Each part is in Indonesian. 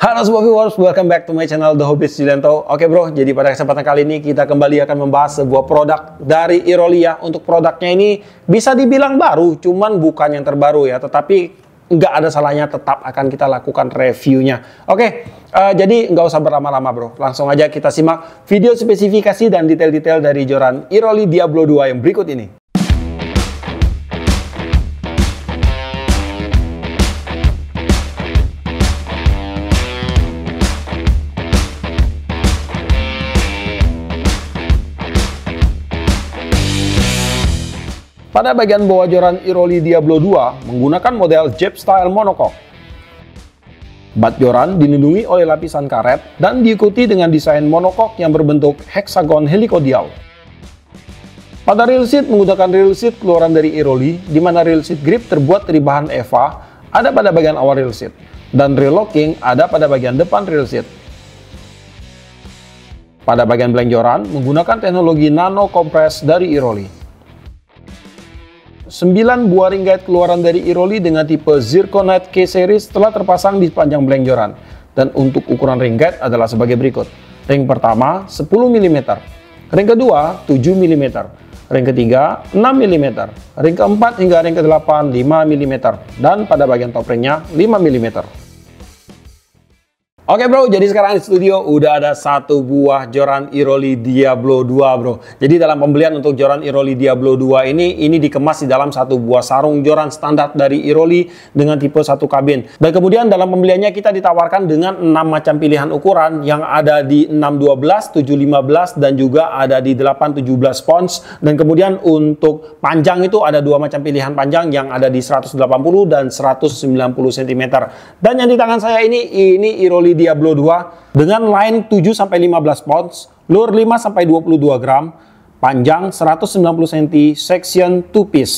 Halo semua viewers, welcome back to my channel The Hobbies Studento. Oke bro, jadi pada kesempatan kali ini kita kembali akan membahas sebuah produk dari Irolia. Untuk produknya ini bisa dibilang baru, cuman bukan yang terbaru ya. Tetapi nggak ada salahnya tetap akan kita lakukan reviewnya. Oke, uh, jadi nggak usah berlama-lama bro. Langsung aja kita simak video spesifikasi dan detail-detail dari joran Iroli Diablo 2 yang berikut ini. Pada bagian bawah joran Iroli Diablo 2 menggunakan model Jeep style monocoque. Bat joran dilindungi oleh lapisan karet dan diikuti dengan desain monokok yang berbentuk heksagon helikodial. Pada reel seat menggunakan reel seat keluaran dari Iroli, di mana reel seat grip terbuat dari bahan EVA ada pada bagian awal reel seat, dan reel locking ada pada bagian depan reel seat. Pada bagian blank joran menggunakan teknologi nano kompres dari Iroli. 9 ring guide keluaran dari Iroli dengan tipe Zirconite K-Series telah terpasang di sepanjang joran. Dan untuk ukuran ring guide adalah sebagai berikut. Ring pertama 10 mm, ring kedua 7 mm, ring ketiga 6 mm, ring keempat hingga ring ke-8 5 mm, dan pada bagian top ringnya 5 mm. Oke bro, jadi sekarang di studio udah ada satu buah Joran Iroli Diablo 2 bro. Jadi dalam pembelian untuk Joran Iroli Diablo 2 ini, ini dikemas di dalam satu buah sarung Joran standar dari Iroli dengan tipe satu kabin. Dan kemudian dalam pembeliannya kita ditawarkan dengan enam macam pilihan ukuran yang ada di 612, 715, dan juga ada di 817 pounds. Dan kemudian untuk panjang itu ada dua macam pilihan panjang yang ada di 180 dan 190 cm. Dan yang di tangan saya ini, ini Iroli Diablo 2 dengan line 7 sampai 15 pounds, lure 5 sampai 22 gram, panjang 190 cm, section 2 piece.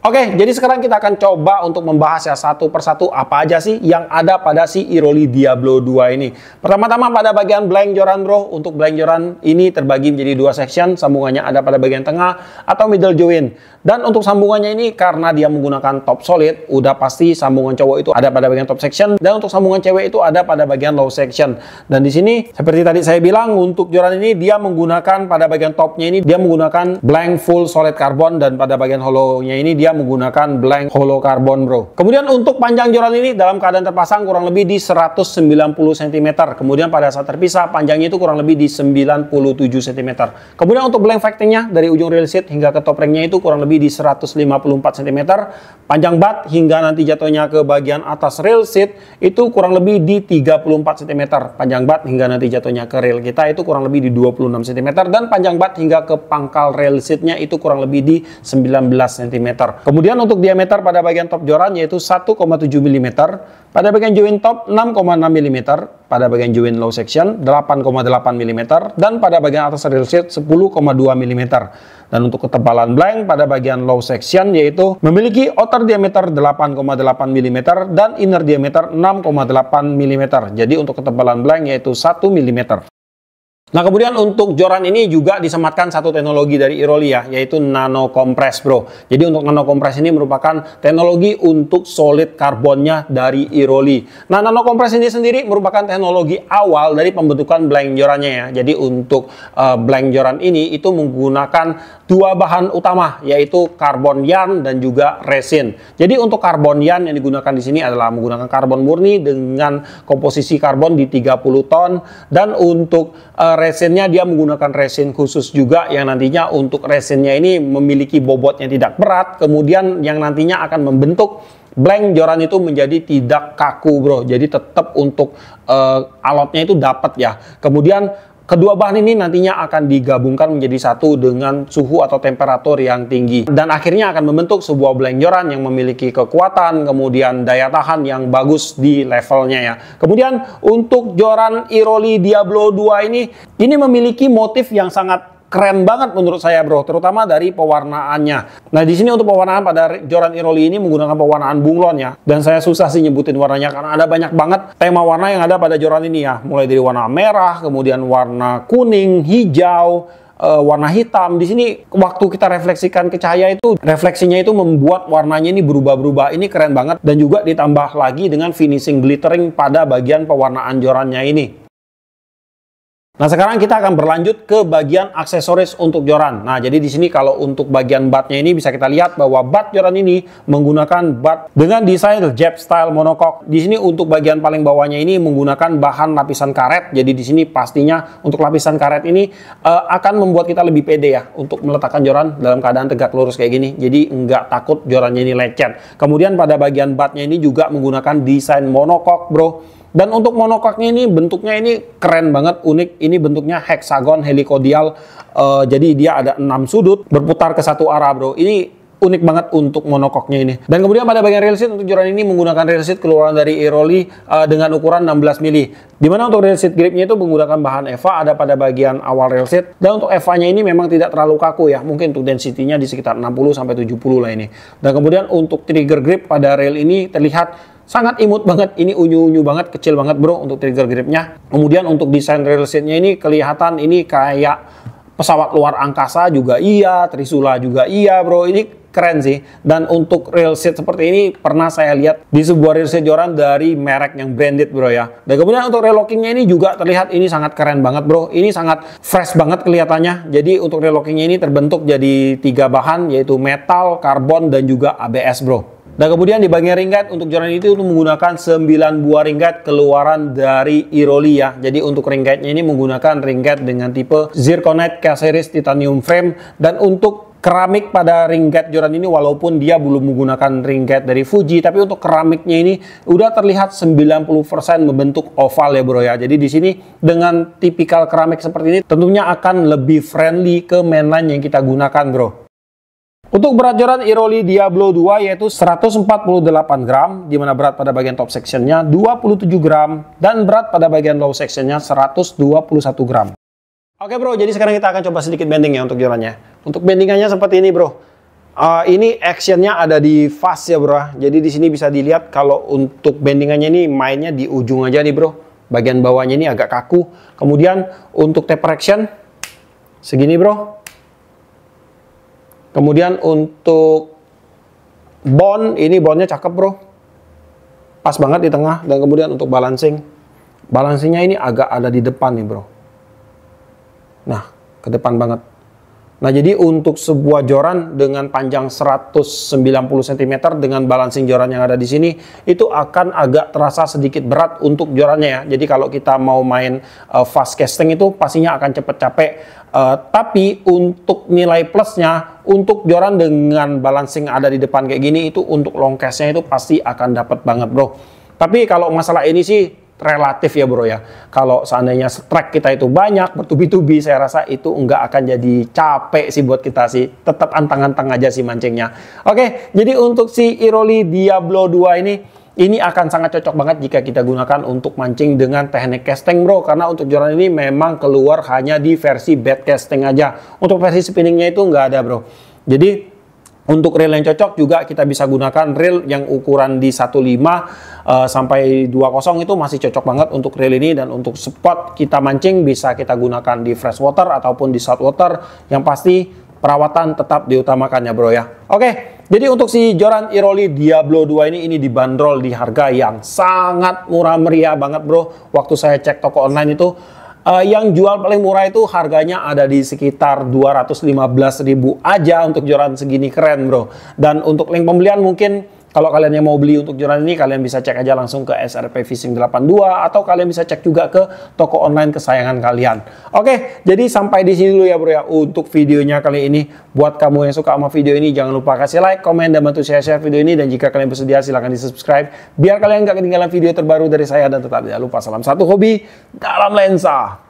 Oke, jadi sekarang kita akan coba untuk membahas ya satu persatu apa aja sih yang ada pada si Iroli Diablo 2 ini. Pertama-tama pada bagian blank joran bro, untuk blank joran ini terbagi menjadi dua section, sambungannya ada pada bagian tengah atau middle join. Dan untuk sambungannya ini karena dia menggunakan top solid, udah pasti sambungan cowok itu ada pada bagian top section dan untuk sambungan cewek itu ada pada bagian low section. Dan di sini seperti tadi saya bilang untuk joran ini dia menggunakan pada bagian topnya ini dia menggunakan blank full solid carbon dan pada bagian hollownya ini dia dia menggunakan blank hollow carbon bro. Kemudian untuk panjang joran ini dalam keadaan terpasang kurang lebih di 190 cm. Kemudian pada saat terpisah panjangnya itu kurang lebih di 97 cm. Kemudian untuk blank factingnya dari ujung reel seat hingga ke top ringnya itu kurang lebih di 154 cm. Panjang bat hingga nanti jatuhnya ke bagian atas reel seat itu kurang lebih di 34 cm. Panjang bat hingga nanti jatuhnya ke rail kita itu kurang lebih di 26 cm. Dan panjang bat hingga ke pangkal rail seatnya itu kurang lebih di 19 cm. Kemudian untuk diameter pada bagian top joran yaitu 1,7 mm, pada bagian join top 6,6 mm, pada bagian join low section 8,8 mm, dan pada bagian atas rear seat 10,2 mm. Dan untuk ketebalan blank pada bagian low section yaitu memiliki outer diameter 8,8 mm dan inner diameter 6,8 mm. Jadi untuk ketebalan blank yaitu 1 mm. Nah kemudian untuk joran ini juga disematkan satu teknologi dari Iroli ya, yaitu nano compress bro. Jadi untuk nano compress ini merupakan teknologi untuk solid karbonnya dari Iroli. Nah nano compress ini sendiri merupakan teknologi awal dari pembentukan blank jorannya ya. Jadi untuk uh, blank joran ini itu menggunakan dua bahan utama yaitu karbon yarn dan juga resin. Jadi untuk karbon yarn yang digunakan di sini adalah menggunakan karbon murni dengan komposisi karbon di 30 ton dan untuk uh, resinnya dia menggunakan resin khusus juga yang nantinya untuk resinnya ini memiliki bobotnya tidak berat kemudian yang nantinya akan membentuk blank joran itu menjadi tidak kaku bro jadi tetap untuk uh, alotnya itu dapat ya kemudian Kedua bahan ini nantinya akan digabungkan menjadi satu dengan suhu atau temperatur yang tinggi dan akhirnya akan membentuk sebuah blenderan yang memiliki kekuatan kemudian daya tahan yang bagus di levelnya ya. Kemudian untuk joran Iroli Diablo 2 ini ini memiliki motif yang sangat keren banget menurut saya bro, terutama dari pewarnaannya. Nah di sini untuk pewarnaan pada Joran Iroli ini menggunakan pewarnaan bunglon ya, dan saya susah sih nyebutin warnanya karena ada banyak banget tema warna yang ada pada Joran ini ya, mulai dari warna merah, kemudian warna kuning, hijau, eh, warna hitam. Di sini waktu kita refleksikan ke cahaya itu, refleksinya itu membuat warnanya ini berubah-berubah. Ini keren banget dan juga ditambah lagi dengan finishing glittering pada bagian pewarnaan jorannya ini. Nah, sekarang kita akan berlanjut ke bagian aksesoris untuk joran. Nah, jadi di sini kalau untuk bagian batnya ini bisa kita lihat bahwa bat joran ini menggunakan bat dengan desain jab style monokok. Di sini untuk bagian paling bawahnya ini menggunakan bahan lapisan karet. Jadi di sini pastinya untuk lapisan karet ini uh, akan membuat kita lebih pede ya untuk meletakkan joran dalam keadaan tegak lurus kayak gini. Jadi nggak takut jorannya ini lecet. Kemudian pada bagian batnya ini juga menggunakan desain monokok, bro. Dan untuk monokoknya ini bentuknya ini keren banget, unik. Ini bentuknya heksagon helikodial. Uh, jadi dia ada enam sudut berputar ke satu arah, Bro. Ini unik banget untuk monokoknya ini. Dan kemudian pada bagian rear seat untuk joran ini menggunakan rear seat keluaran dari Eroli uh, eh, dengan ukuran 16 mm. Dimana untuk rear seat gripnya itu menggunakan bahan EVA ada pada bagian awal rear seat. Dan untuk EVA-nya ini memang tidak terlalu kaku ya. Mungkin untuk density-nya di sekitar 60 sampai 70 lah ini. Dan kemudian untuk trigger grip pada rail ini terlihat Sangat imut banget, ini unyu-unyu banget, kecil banget bro untuk trigger gripnya. Kemudian untuk desain rail seatnya ini kelihatan ini kayak pesawat luar angkasa juga iya, Trisula juga iya bro. Ini keren sih. Dan untuk rail seat seperti ini pernah saya lihat di sebuah rail seat joran dari merek yang branded bro ya. Dan kemudian untuk relockingnya ini juga terlihat ini sangat keren banget bro. Ini sangat fresh banget kelihatannya. Jadi untuk relockingnya ini terbentuk jadi tiga bahan yaitu metal, karbon, dan juga ABS bro. Nah kemudian di bagian ringkat untuk joran itu menggunakan 9 buah ringkat keluaran dari Iroli ya. Jadi untuk ringkatnya ini menggunakan ringkat dengan tipe Zirconite K-Series Titanium Frame. Dan untuk keramik pada ringkat joran ini walaupun dia belum menggunakan ringkat dari Fuji. Tapi untuk keramiknya ini udah terlihat 90% membentuk oval ya bro ya. Jadi di sini dengan tipikal keramik seperti ini tentunya akan lebih friendly ke mainline yang kita gunakan bro. Untuk berat joran Iroli Diablo 2 yaitu 148 gram, di mana berat pada bagian top sectionnya 27 gram, dan berat pada bagian low sectionnya 121 gram. Oke bro, jadi sekarang kita akan coba sedikit bending ya untuk jorannya. Untuk bendingannya seperti ini bro. Uh, ini actionnya ada di fast ya bro. Jadi di sini bisa dilihat kalau untuk bendingannya ini mainnya di ujung aja nih bro. Bagian bawahnya ini agak kaku. Kemudian untuk taper action segini bro Kemudian untuk bond, ini bondnya cakep bro. Pas banget di tengah. Dan kemudian untuk balancing. Balancingnya ini agak ada di depan nih bro. Nah, ke depan banget. Nah, jadi untuk sebuah joran dengan panjang 190 cm dengan balancing joran yang ada di sini itu akan agak terasa sedikit berat untuk jorannya ya. Jadi kalau kita mau main uh, fast casting itu pastinya akan cepat capek. Uh, tapi untuk nilai plusnya untuk joran dengan balancing ada di depan kayak gini itu untuk long itu pasti akan dapat banget bro. Tapi kalau masalah ini sih relatif ya bro ya. Kalau seandainya strike kita itu banyak bertubi-tubi, saya rasa itu nggak akan jadi capek sih buat kita sih. Tetap antang-antang aja sih mancingnya. Oke, jadi untuk si Iroli Diablo 2 ini ini akan sangat cocok banget jika kita gunakan untuk mancing dengan teknik casting bro karena untuk joran ini memang keluar hanya di versi bed casting aja untuk versi spinningnya itu nggak ada bro jadi untuk reel yang cocok juga kita bisa gunakan reel yang ukuran di 15 uh, eh, sampai 20 itu masih cocok banget untuk reel ini dan untuk spot kita mancing bisa kita gunakan di fresh water ataupun di salt water yang pasti perawatan tetap diutamakan ya bro ya. Oke, jadi untuk si Joran Iroli Diablo 2 ini ini dibanderol di harga yang sangat murah meriah banget bro. Waktu saya cek toko online itu Uh, yang jual paling murah itu harganya ada di sekitar 215.000 aja untuk joran segini keren bro. Dan untuk link pembelian mungkin kalau kalian yang mau beli untuk jurnal ini, kalian bisa cek aja langsung ke SRP Fishing 82 atau kalian bisa cek juga ke toko online kesayangan kalian. Oke, jadi sampai di sini dulu ya bro ya untuk videonya kali ini. Buat kamu yang suka sama video ini, jangan lupa kasih like, komen, dan bantu share-share video ini. Dan jika kalian bersedia, silahkan di-subscribe. Biar kalian nggak ketinggalan video terbaru dari saya dan tetap jangan lupa salam satu hobi dalam lensa.